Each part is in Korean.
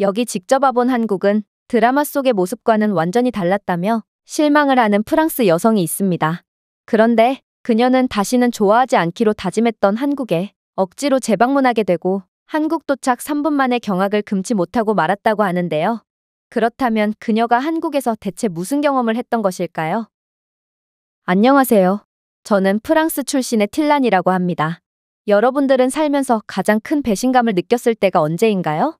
여기 직접 와본 한국은 드라마 속의 모습과는 완전히 달랐다며 실망을 하는 프랑스 여성이 있습니다. 그런데 그녀는 다시는 좋아하지 않기로 다짐했던 한국에 억지로 재방문하게 되고 한국 도착 3분 만에 경악을 금치 못하고 말았다고 하는데요. 그렇다면 그녀가 한국에서 대체 무슨 경험을 했던 것일까요? 안녕하세요. 저는 프랑스 출신의 틸란이라고 합니다. 여러분들은 살면서 가장 큰 배신감을 느꼈을 때가 언제인가요?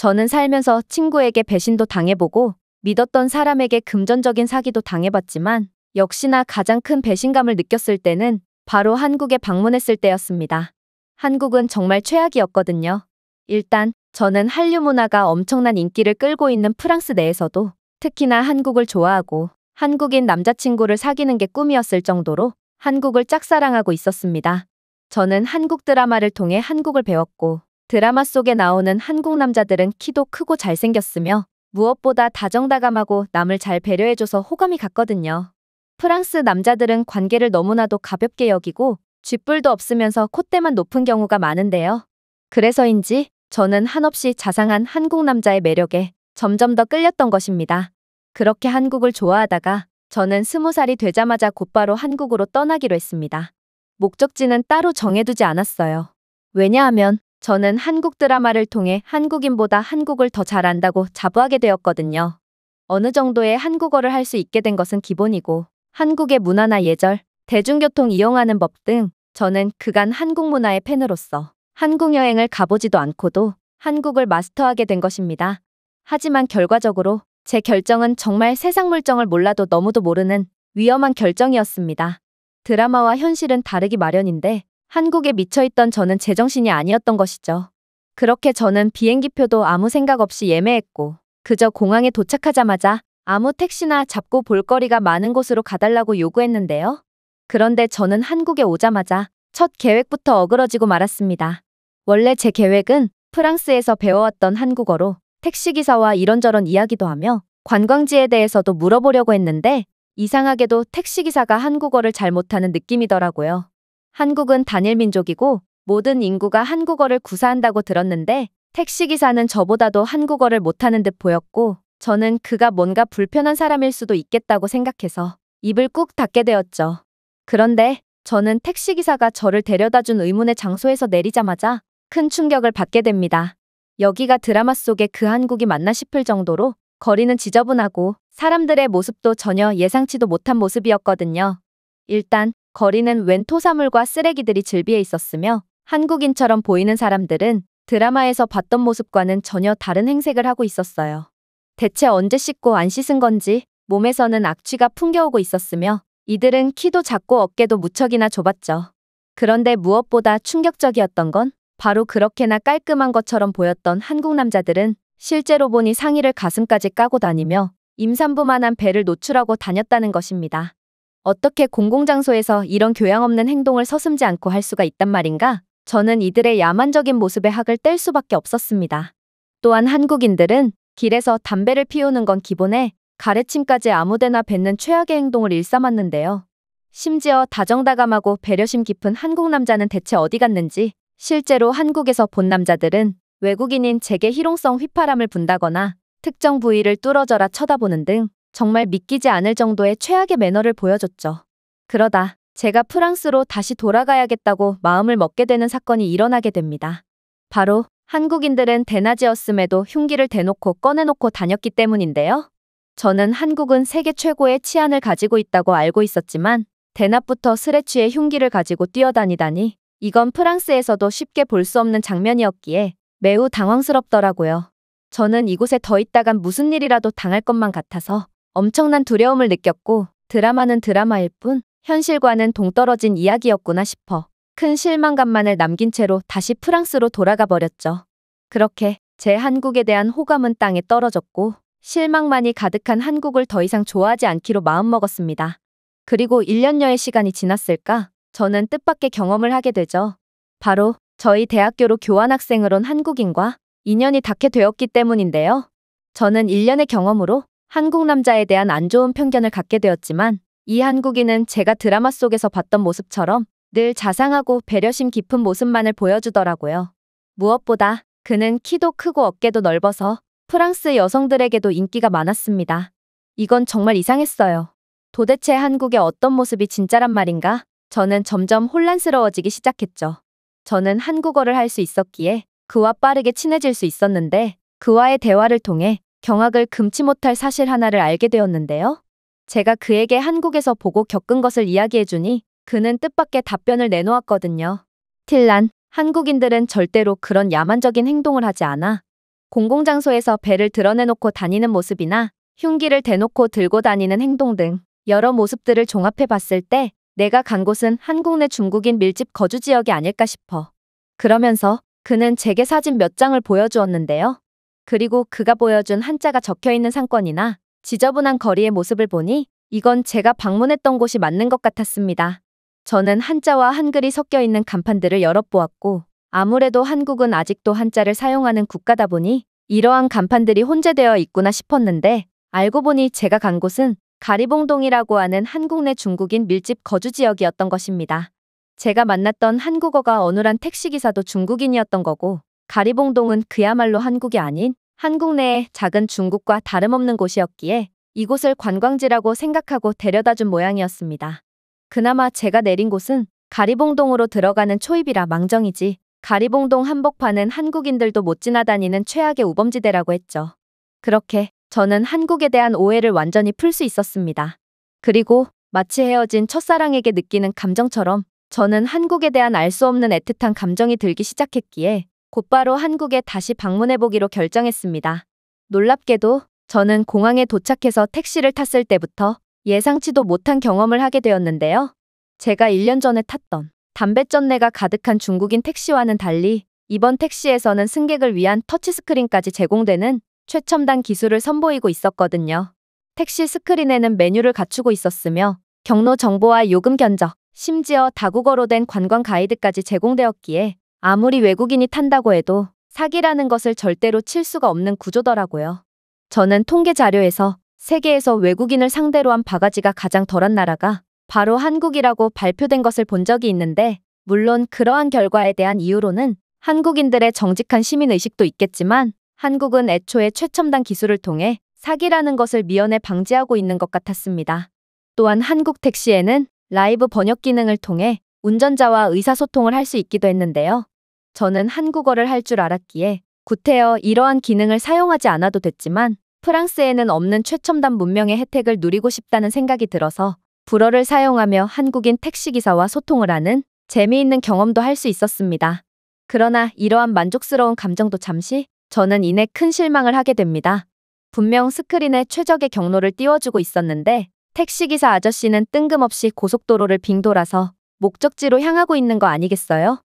저는 살면서 친구에게 배신도 당해보고 믿었던 사람에게 금전적인 사기도 당해봤지만 역시나 가장 큰 배신감을 느꼈을 때는 바로 한국에 방문했을 때였습니다. 한국은 정말 최악이었거든요. 일단 저는 한류 문화가 엄청난 인기를 끌고 있는 프랑스 내에서도 특히나 한국을 좋아하고 한국인 남자친구를 사귀는 게 꿈이었을 정도로 한국을 짝사랑하고 있었습니다. 저는 한국 드라마를 통해 한국을 배웠고 드라마 속에 나오는 한국 남자들은 키도 크고 잘생겼으며 무엇보다 다정다감하고 남을 잘 배려해줘서 호감이 갔거든요. 프랑스 남자들은 관계를 너무나도 가볍게 여기고 쥐뿔도 없으면서 콧대만 높은 경우가 많은데요. 그래서인지 저는 한없이 자상한 한국 남자의 매력에 점점 더 끌렸던 것입니다. 그렇게 한국을 좋아하다가 저는 스무 살이 되자마자 곧바로 한국으로 떠나기로 했습니다. 목적지는 따로 정해두지 않았어요. 왜냐하면 저는 한국 드라마를 통해 한국인보다 한국을 더 잘안다고 자부하게 되었거든요. 어느 정도의 한국어를 할 수 있게 된 것은 기본이고 한국의 문화나 예절, 대중교통 이용하는 법 등 저는 그간 한국 문화의 팬으로서 한국 여행을 가보지도 않고도 한국을 마스터하게 된 것입니다. 하지만 결과적으로 제 결정은 정말 세상 물정을 몰라도 너무도 모르는 위험한 결정이었습니다. 드라마와 현실은 다르기 마련인데 한국에 미쳐있던 저는 제정신이 아니었던 것이죠. 그렇게 저는 비행기표도 아무 생각 없이 예매했고 그저 공항에 도착하자마자 아무 택시나 잡고 볼거리가 많은 곳으로 가달라고 요구했는데요. 그런데 저는 한국에 오자마자 첫 계획부터 어그러지고 말았습니다. 원래 제 계획은 프랑스에서 배워왔던 한국어로 택시기사와 이런저런 이야기도 하며 관광지에 대해서도 물어보려고 했는데 이상하게도 택시기사가 한국어를 잘 못하는 느낌이더라고요. 한국은 단일 민족이고 모든 인구가 한국어를 구사한다고 들었는데 택시기사는 저보다도 한국어를 못하는 듯 보였고 저는 그가 뭔가 불편한 사람일 수도 있겠다고 생각해서 입을 꾹 닫게 되었죠. 그런데 저는 택시기사가 저를 데려다준 의문의 장소에서 내리자마자 큰 충격을 받게 됩니다. 여기가 드라마 속의 그 한국이 맞나 싶을 정도로 거리는 지저분하고 사람들의 모습도 전혀 예상치도 못한 모습이었거든요. 일단 거리는 웬 토사물과 쓰레기들이 즐비해 있었으며 한국인처럼 보이는 사람들은 드라마에서 봤던 모습과는 전혀 다른 행색을 하고 있었어요. 대체 언제 씻고 안 씻은 건지 몸에서는 악취가 풍겨오고 있었으며 이들은 키도 작고 어깨도 무척이나 좁았죠. 그런데 무엇보다 충격적이었던 건 바로 그렇게나 깔끔한 것처럼 보였던 한국 남자들은 실제로 보니 상의를 가슴까지 까고 다니며 임산부만한 배를 노출하고 다녔다는 것입니다. 어떻게 공공장소에서 이런 교양 없는 행동을 서슴지 않고 할 수가 있단 말인가? 저는 이들의 야만적인 모습에 학을 뗄 수밖에 없었습니다. 또한 한국인들은 길에서 담배를 피우는 건 기본에 가래침까지 아무데나 뱉는 최악의 행동을 일삼았는데요. 심지어 다정다감하고 배려심 깊은 한국 남자는 대체 어디 갔는지 실제로 한국에서 본 남자들은 외국인인 제게 희롱성 휘파람을 분다거나 특정 부위를 뚫어져라 쳐다보는 등 정말 믿기지 않을 정도의 최악의 매너를 보여줬죠. 그러다 제가 프랑스로 다시 돌아가야겠다고 마음을 먹게 되는 사건이 일어나게 됩니다. 바로 한국인들은 대낮이었음에도 흉기를 대놓고 꺼내놓고 다녔기 때문인데요. 저는 한국은 세계 최고의 치안을 가지고 있다고 알고 있었지만 대낮부터 스레치에 흉기를 가지고 뛰어다니다니 이건 프랑스에서도 쉽게 볼 수 없는 장면이었기에 매우 당황스럽더라고요. 저는 이곳에 더 있다간 무슨 일이라도 당할 것만 같아서 엄청난 두려움을 느꼈고 드라마는 드라마일 뿐 현실과는 동떨어진 이야기였구나 싶어 큰 실망감만을 남긴 채로 다시 프랑스로 돌아가 버렸죠. 그렇게 제 한국에 대한 호감은 땅에 떨어졌고 실망만이 가득한 한국을 더 이상 좋아하지 않기로 마음먹었습니다. 그리고 1년여의 시간이 지났을까 저는 뜻밖의 경험을 하게 되죠. 바로 저희 대학교로 교환학생으론 한국인과 인연이 닿게 되었기 때문인데요. 저는 1년의 경험으로 한국 남자에 대한 안 좋은 편견을 갖게 되었지만 이 한국인은 제가 드라마 속에서 봤던 모습처럼 늘 자상하고 배려심 깊은 모습만을 보여주더라고요. 무엇보다 그는 키도 크고 어깨도 넓어서 프랑스 여성들에게도 인기가 많았습니다. 이건 정말 이상했어요. 도대체 한국의 어떤 모습이 진짜란 말인가? 저는 점점 혼란스러워지기 시작했죠. 저는 한국어를 할 수 있었기에 그와 빠르게 친해질 수 있었는데 그와의 대화를 통해 경악을 금치 못할 사실 하나를 알게 되었는데요. 제가 그에게 한국에서 보고 겪은 것을 이야기해주니 그는 뜻밖의 답변을 내놓았거든요. 틸란, 한국인들은 절대로 그런 야만적인 행동을 하지 않아. 공공장소에서 배를 드러내놓고 다니는 모습이나 흉기를 대놓고 들고 다니는 행동 등 여러 모습들을 종합해 봤을 때 내가 간 곳은 한국 내 중국인 밀집 거주 지역이 아닐까 싶어. 그러면서 그는 제게 사진 몇 장을 보여주었는데요. 그리고 그가 보여준 한자가 적혀있는 상권이나 지저분한 거리의 모습을 보니 이건 제가 방문했던 곳이 맞는 것 같았습니다. 저는 한자와 한글이 섞여있는 간판들을 여러 보았고 아무래도 한국은 아직도 한자를 사용하는 국가다 보니 이러한 간판들이 혼재되어 있구나 싶었는데 알고 보니 제가 간 곳은 가리봉동이라고 하는 한국 내 중국인 밀집 거주 지역이었던 것입니다. 제가 만났던 한국어가 어눌한 택시기사도 중국인이었던 거고 가리봉동은 그야말로 한국이 아닌 한국 내의 작은 중국과 다름없는 곳이었기에 이곳을 관광지라고 생각하고 데려다준 모양이었습니다. 그나마 제가 내린 곳은 가리봉동으로 들어가는 초입이라 망정이지 가리봉동 한복판은 한국인들도 못 지나다니는 최악의 우범지대라고 했죠. 그렇게 저는 한국에 대한 오해를 완전히 풀 수 있었습니다. 그리고 마치 헤어진 첫사랑에게 느끼는 감정처럼 저는 한국에 대한 알 수 없는 애틋한 감정이 들기 시작했기에 곧바로 한국에 다시 방문해보기로 결정했습니다. 놀랍게도 저는 공항에 도착해서 택시를 탔을 때부터 예상치도 못한 경험을 하게 되었는데요. 제가 1년 전에 탔던 담배전내가 가득한 중국인 택시와는 달리 이번 택시에서는 승객을 위한 터치스크린까지 제공되는 최첨단 기술을 선보이고 있었거든요. 택시 스크린에는 메뉴를 갖추고 있었으며 경로 정보와 요금 견적, 심지어 다국어로 된 관광 가이드까지 제공되었기에 아무리 외국인이 탄다고 해도 사기라는 것을 절대로 칠 수가 없는 구조더라고요. 저는 통계 자료에서 세계에서 외국인을 상대로 한 바가지가 가장 덜한 나라가 바로 한국이라고 발표된 것을 본 적이 있는데 물론 그러한 결과에 대한 이유로는 한국인들의 정직한 시민의식도 있겠지만 한국은 애초에 최첨단 기술을 통해 사기라는 것을 미연에 방지하고 있는 것 같았습니다. 또한 한국 택시에는 라이브 번역 기능을 통해 운전자와 의사소통을 할 수 있기도 했는데요. 저는 한국어를 할 줄 알았기에 구태여 이러한 기능을 사용하지 않아도 됐지만 프랑스에는 없는 최첨단 문명의 혜택을 누리고 싶다는 생각이 들어서 불어를 사용하며 한국인 택시기사와 소통을 하는 재미있는 경험도 할 수 있었습니다. 그러나 이러한 만족스러운 감정도 잠시 저는 이내 큰 실망을 하게 됩니다. 분명 스크린에 최적의 경로를 띄워주고 있었는데 택시기사 아저씨는 뜬금없이 고속도로를 빙돌아서 목적지로 향하고 있는 거 아니겠어요?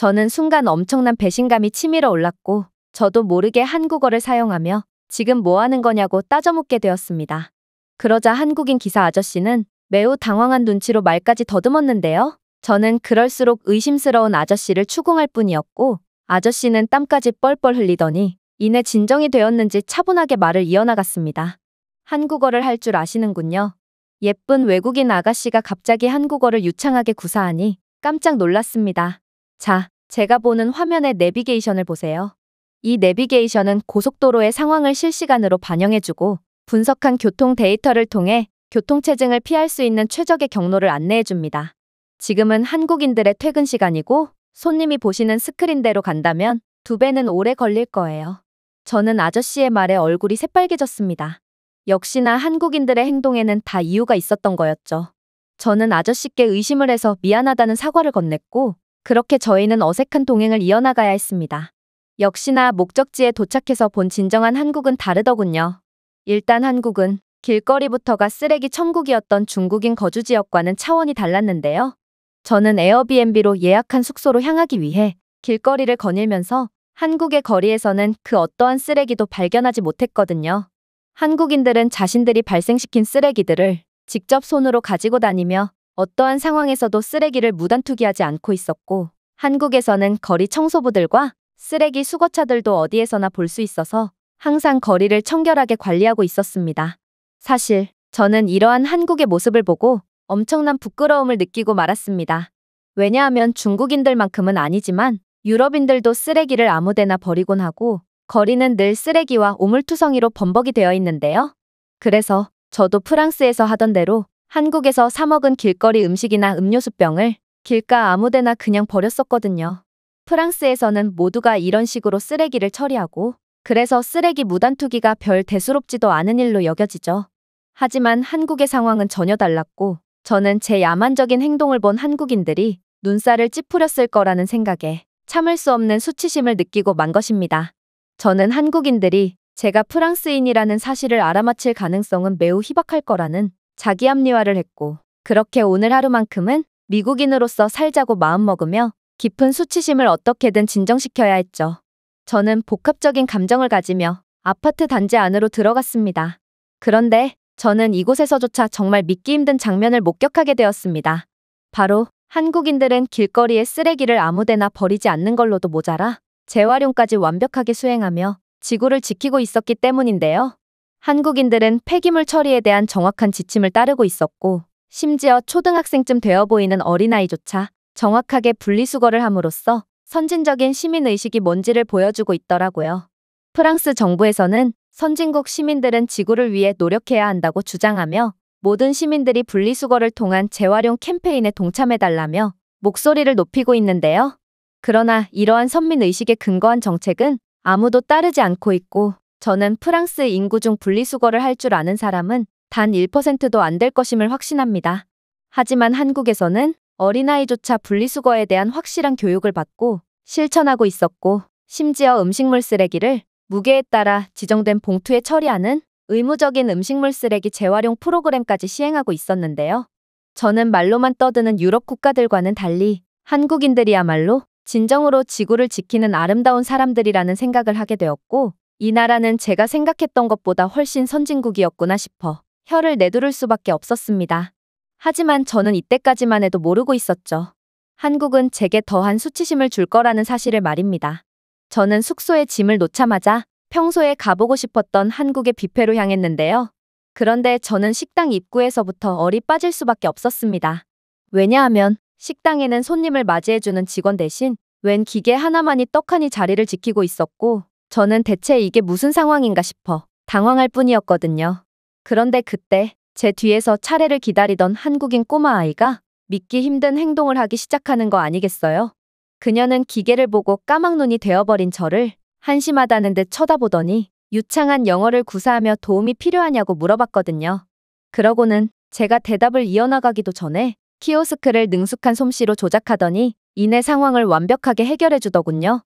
저는 순간 엄청난 배신감이 치밀어 올랐고 저도 모르게 한국어를 사용하며 지금 뭐 하는 거냐고 따져묻게 되었습니다. 그러자 한국인 기사 아저씨는 매우 당황한 눈치로 말까지 더듬었는데요. 저는 그럴수록 의심스러운 아저씨를 추궁할 뿐이었고 아저씨는 땀까지 뻘뻘 흘리더니 이내 진정이 되었는지 차분하게 말을 이어나갔습니다. 한국어를 할 줄 아시는군요. 예쁜 외국인 아가씨가 갑자기 한국어를 유창하게 구사하니 깜짝 놀랐습니다. 자, 제가 보는 화면의 내비게이션을 보세요. 이 내비게이션은 고속도로의 상황을 실시간으로 반영해주고 분석한 교통 데이터를 통해 교통체증을 피할 수 있는 최적의 경로를 안내해줍니다. 지금은 한국인들의 퇴근 시간이고 손님이 보시는 스크린대로 간다면 두 배는 오래 걸릴 거예요. 저는 아저씨의 말에 얼굴이 새빨개졌습니다. 역시나 한국인들의 행동에는 다 이유가 있었던 거였죠. 저는 아저씨께 의심을 해서 미안하다는 사과를 건넸고 그렇게 저희는 어색한 동행을 이어나가야 했습니다. 역시나 목적지에 도착해서 본 진정한 한국은 다르더군요. 일단 한국은 길거리부터가 쓰레기 천국이었던 중국인 거주 지역과는 차원이 달랐는데요. 저는 에어비앤비로 예약한 숙소로 향하기 위해 길거리를 거닐면서 한국의 거리에서는 그 어떠한 쓰레기도 발견하지 못했거든요. 한국인들은 자신들이 발생시킨 쓰레기들을 직접 손으로 가지고 다니며 어떠한 상황에서도 쓰레기를 무단 투기하지 않고 있었고 한국에서는 거리 청소부들과 쓰레기 수거차들도 어디에서나 볼 수 있어서 항상 거리를 청결하게 관리하고 있었습니다. 사실 저는 이러한 한국의 모습을 보고 엄청난 부끄러움을 느끼고 말았습니다. 왜냐하면 중국인들만큼은 아니지만 유럽인들도 쓰레기를 아무데나 버리곤 하고 거리는 늘 쓰레기와 오물투성이로 범벅이 되어 있는데요. 그래서 저도 프랑스에서 하던 대로 한국에서 사 먹은 길거리 음식이나 음료수병을 길가 아무데나 그냥 버렸었거든요. 프랑스에서는 모두가 이런 식으로 쓰레기를 처리하고 그래서 쓰레기 무단투기가 별 대수롭지도 않은 일로 여겨지죠. 하지만 한국의 상황은 전혀 달랐고 저는 제 야만적인 행동을 본 한국인들이 눈살을 찌푸렸을 거라는 생각에 참을 수 없는 수치심을 느끼고 만 것입니다. 저는 한국인들이 제가 프랑스인이라는 사실을 알아맞힐 가능성은 매우 희박할 거라는 자기 합리화를 했고 그렇게 오늘 하루만큼은 미국인으로서 살자고 마음먹으며 깊은 수치심을 어떻게든 진정시켜야 했죠. 저는 복합적인 감정을 가지며 아파트 단지 안으로 들어갔습니다. 그런데 저는 이곳에서조차 정말 믿기 힘든 장면을 목격하게 되었습니다. 바로 한국인들은 길거리에 쓰레기를 아무데나 버리지 않는 걸로도 모자라 재활용까지 완벽하게 수행하며 지구를 지키고 있었기 때문인데요. 한국인들은 폐기물 처리에 대한 정확한 지침을 따르고 있었고 심지어 초등학생쯤 되어 보이는 어린아이조차 정확하게 분리수거를 함으로써 선진적인 시민의식이 뭔지를 보여주고 있더라고요. 프랑스 정부에서는 선진국 시민들은 지구를 위해 노력해야 한다고 주장하며 모든 시민들이 분리수거를 통한 재활용 캠페인에 동참해달라며 목소리를 높이고 있는데요. 그러나 이러한 선민의식에 근거한 정책은 아무도 따르지 않고 있고 저는 프랑스 인구 중 분리수거를 할 줄 아는 사람은 단 1%도 안 될 것임을 확신합니다. 하지만 한국에서는 어린아이조차 분리수거에 대한 확실한 교육을 받고 실천하고 있었고 심지어 음식물 쓰레기를 무게에 따라 지정된 봉투에 처리하는 의무적인 음식물 쓰레기 재활용 프로그램까지 시행하고 있었는데요. 저는 말로만 떠드는 유럽 국가들과는 달리 한국인들이야말로 진정으로 지구를 지키는 아름다운 사람들이라는 생각을 하게 되었고 이 나라는 제가 생각했던 것보다 훨씬 선진국이었구나 싶어 혀를 내두를 수밖에 없었습니다. 하지만 저는 이때까지만 해도 모르고 있었죠. 한국은 제게 더한 수치심을 줄 거라는 사실을 말입니다. 저는 숙소에 짐을 놓자마자 평소에 가보고 싶었던 한국의 뷔페로 향했는데요. 그런데 저는 식당 입구에서부터 얼이 빠질 수밖에 없었습니다. 왜냐하면 식당에는 손님을 맞이해주는 직원 대신 웬 기계 하나만이 떡하니 자리를 지키고 있었고 저는 대체 이게 무슨 상황인가 싶어 당황할 뿐이었거든요. 그런데 그때 제 뒤에서 차례를 기다리던 한국인 꼬마아이가 믿기 힘든 행동을 하기 시작하는 거 아니겠어요? 그녀는 기계를 보고 까막눈이 되어버린 저를 한심하다는 듯 쳐다보더니 유창한 영어를 구사하며 도움이 필요하냐고 물어봤거든요. 그러고는 제가 대답을 이어나가기도 전에 키오스크를 능숙한 솜씨로 조작하더니 이내 상황을 완벽하게 해결해 주더군요.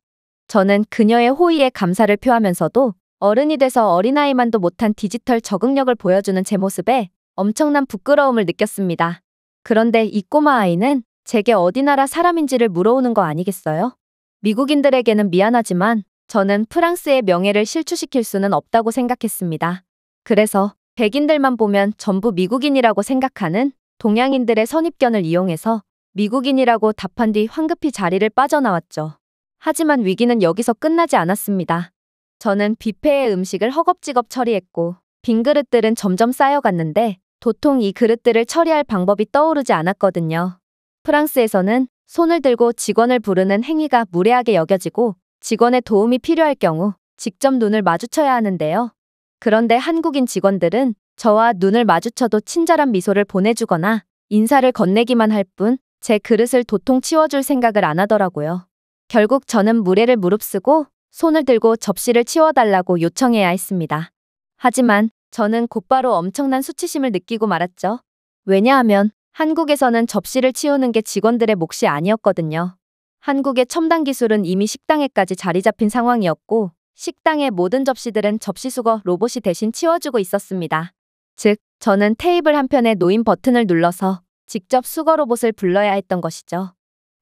저는 그녀의 호의에 감사를 표하면서도 어른이 돼서 어린아이만도 못한 디지털 적응력을 보여주는 제 모습에 엄청난 부끄러움을 느꼈습니다. 그런데 이 꼬마 아이는 제게 어디 나라 사람인지를 물어오는 거 아니겠어요? 미국인들에게는 미안하지만 저는 프랑스의 명예를 실추시킬 수는 없다고 생각했습니다. 그래서 백인들만 보면 전부 미국인이라고 생각하는 동양인들의 선입견을 이용해서 미국인이라고 답한 뒤 황급히 자리를 빠져나왔죠. 하지만 위기는 여기서 끝나지 않았습니다. 저는 뷔페의 음식을 허겁지겁 처리했고 빈 그릇들은 점점 쌓여갔는데 도통 이 그릇들을 처리할 방법이 떠오르지 않았거든요. 프랑스에서는 손을 들고 직원을 부르는 행위가 무례하게 여겨지고 직원의 도움이 필요할 경우 직접 눈을 마주쳐야 하는데요. 그런데 한국인 직원들은 저와 눈을 마주쳐도 친절한 미소를 보내주거나 인사를 건네기만 할 뿐 제 그릇을 도통 치워줄 생각을 안 하더라고요. 결국 저는 무례를 무릅쓰고 손을 들고 접시를 치워달라고 요청해야 했습니다. 하지만 저는 곧바로 엄청난 수치심을 느끼고 말았죠. 왜냐하면 한국에서는 접시를 치우는 게 직원들의 몫이 아니었거든요. 한국의 첨단 기술은 이미 식당에까지 자리 잡힌 상황이었고 식당의 모든 접시들은 접시수거 로봇이 대신 치워주고 있었습니다. 즉, 저는 테이블 한편에 놓인 버튼을 눌러서 직접 수거 로봇을 불러야 했던 것이죠.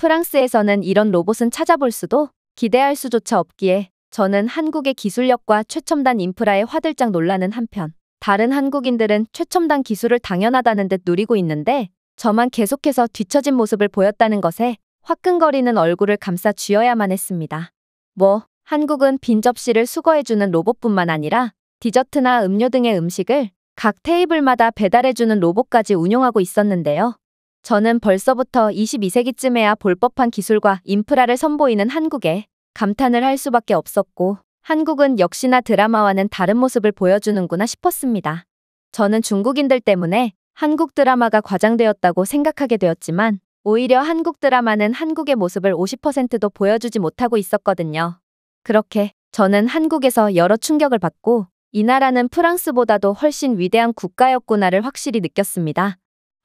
프랑스에서는 이런 로봇은 찾아볼 수도 기대할 수조차 없기에 저는 한국의 기술력과 최첨단 인프라에 화들짝 놀라는 한편 다른 한국인들은 최첨단 기술을 당연하다는 듯 누리고 있는데 저만 계속해서 뒤처진 모습을 보였다는 것에 화끈거리는 얼굴을 감싸 쥐어야만 했습니다. 뭐 한국은 빈 접시를 수거해주는 로봇뿐만 아니라 디저트나 음료 등의 음식을 각 테이블마다 배달해주는 로봇까지 운용하고 있었는데요. 저는 벌써부터 22세기쯤에야 볼법한 기술과 인프라를 선보이는 한국에 감탄을 할 수밖에 없었고 한국은 역시나 드라마와는 다른 모습을 보여주는구나 싶었습니다. 저는 중국인들 때문에 한국 드라마가 과장되었다고 생각하게 되었지만 오히려 한국 드라마는 한국의 모습을 50%도 보여주지 못하고 있었거든요. 그렇게 저는 한국에서 여러 충격을 받고 이 나라는 프랑스보다도 훨씬 위대한 국가였구나를 확실히 느꼈습니다.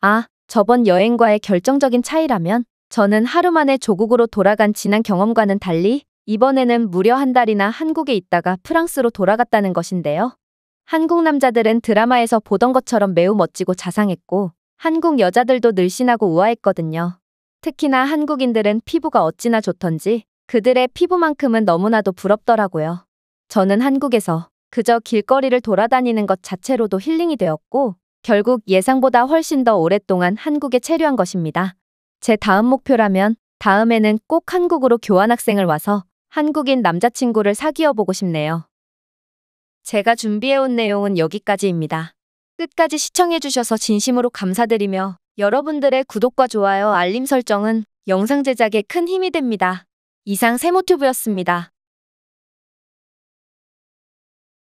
아, 저번 여행과의 결정적인 차이라면 저는 하루 만에 조국으로 돌아간 지난 경험과는 달리 이번에는 무려 한 달이나 한국에 있다가 프랑스로 돌아갔다는 것인데요. 한국 남자들은 드라마에서 보던 것처럼 매우 멋지고 자상했고 한국 여자들도 늘씬하고 우아했거든요. 특히나 한국인들은 피부가 어찌나 좋던지 그들의 피부만큼은 너무나도 부럽더라고요. 저는 한국에서 그저 길거리를 돌아다니는 것 자체로도 힐링이 되었고 결국 예상보다 훨씬 더 오랫동안 한국에 체류한 것입니다. 제 다음 목표라면 다음에는 꼭 한국으로 교환학생을 와서 한국인 남자친구를 사귀어 보고 싶네요. 제가 준비해온 내용은 여기까지입니다. 끝까지 시청해주셔서 진심으로 감사드리며 여러분들의 구독과 좋아요, 알림 설정은 영상 제작에 큰 힘이 됩니다. 이상 세모튜브였습니다.